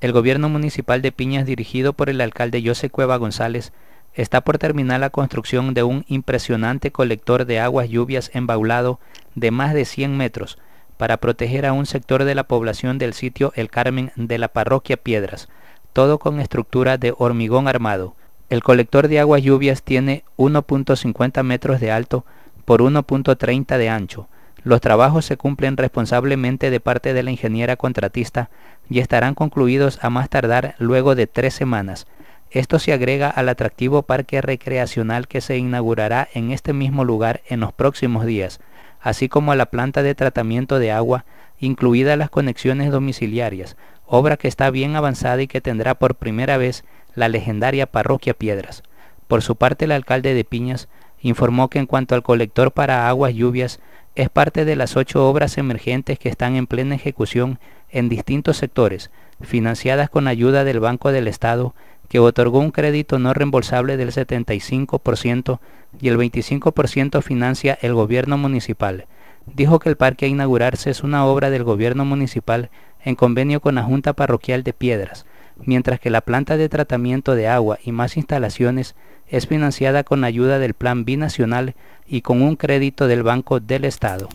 El gobierno municipal de Piñas, dirigido por el alcalde José Cueva González, está por terminar la construcción de un impresionante colector de aguas lluvias embaulado de más de 100 metros para proteger a un sector de la población del sitio El Carmen de la parroquia Piedras, todo con estructura de hormigón armado. El colector de aguas lluvias tiene 1.50 metros de alto por 1.30 de ancho, los trabajos se cumplen responsablemente de parte de la ingeniera contratista y estarán concluidos a más tardar luego de tres semanas. Esto se agrega al atractivo parque recreacional que se inaugurará en este mismo lugar en los próximos días, así como a la planta de tratamiento de agua, incluidas las conexiones domiciliarias, obra que está bien avanzada y que tendrá por primera vez la legendaria parroquia Piedras. Por su parte, el alcalde de Piñas informó que en cuanto al colector para aguas lluvias, es parte de las ocho obras emergentes que están en plena ejecución en distintos sectores, financiadas con ayuda del Banco del Estado, que otorgó un crédito no reembolsable del 75% y el 25% financia el gobierno municipal. Dijo que el parque a inaugurarse es una obra del gobierno municipal en convenio con la Junta Parroquial de Piedras, mientras que la planta de tratamiento de agua y más instalaciones es financiada con ayuda del Plan Binacional y con un crédito del Banco del Estado.